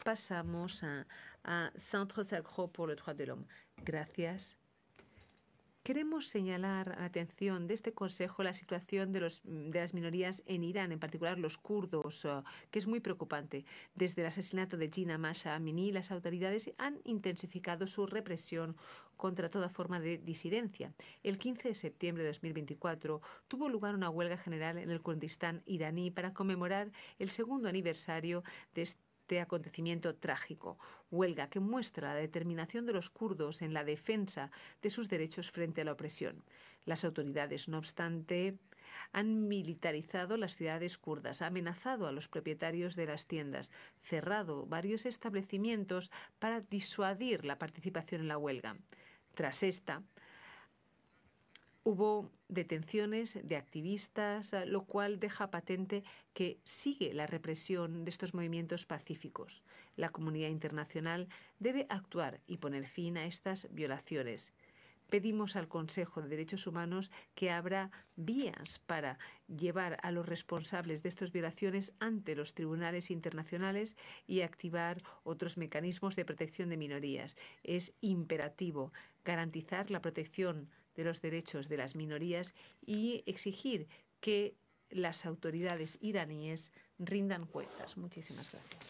pasamos a, a Centro Sacro por le Droit de l'Homme. Gracias. Queremos señalar a la atención de este Consejo la situación de, los, de las minorías en Irán, en particular los kurdos, eh, que es muy preocupante. Desde el asesinato de Gina Masha Amini, las autoridades han intensificado su represión contra toda forma de disidencia. El 15 de septiembre de 2024 tuvo lugar una huelga general en el Kurdistán iraní para conmemorar el segundo aniversario de este este acontecimiento trágico, huelga que muestra la determinación de los kurdos en la defensa de sus derechos frente a la opresión. Las autoridades, no obstante, han militarizado las ciudades kurdas, amenazado a los propietarios de las tiendas, cerrado varios establecimientos para disuadir la participación en la huelga. Tras esta, Hubo detenciones de activistas, eh, lo cual deja patente que sigue la represión de estos movimientos pacíficos. La comunidad internacional debe actuar y poner fin a estas violaciones pedimos al Consejo de Derechos Humanos que abra vías para llevar a los responsables de estas violaciones ante los tribunales internacionales y activar otros mecanismos de protección de minorías. Es imperativo garantizar la protección de los derechos de las minorías y exigir que las autoridades iraníes rindan cuentas. Muchísimas gracias.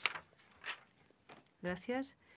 Gracias.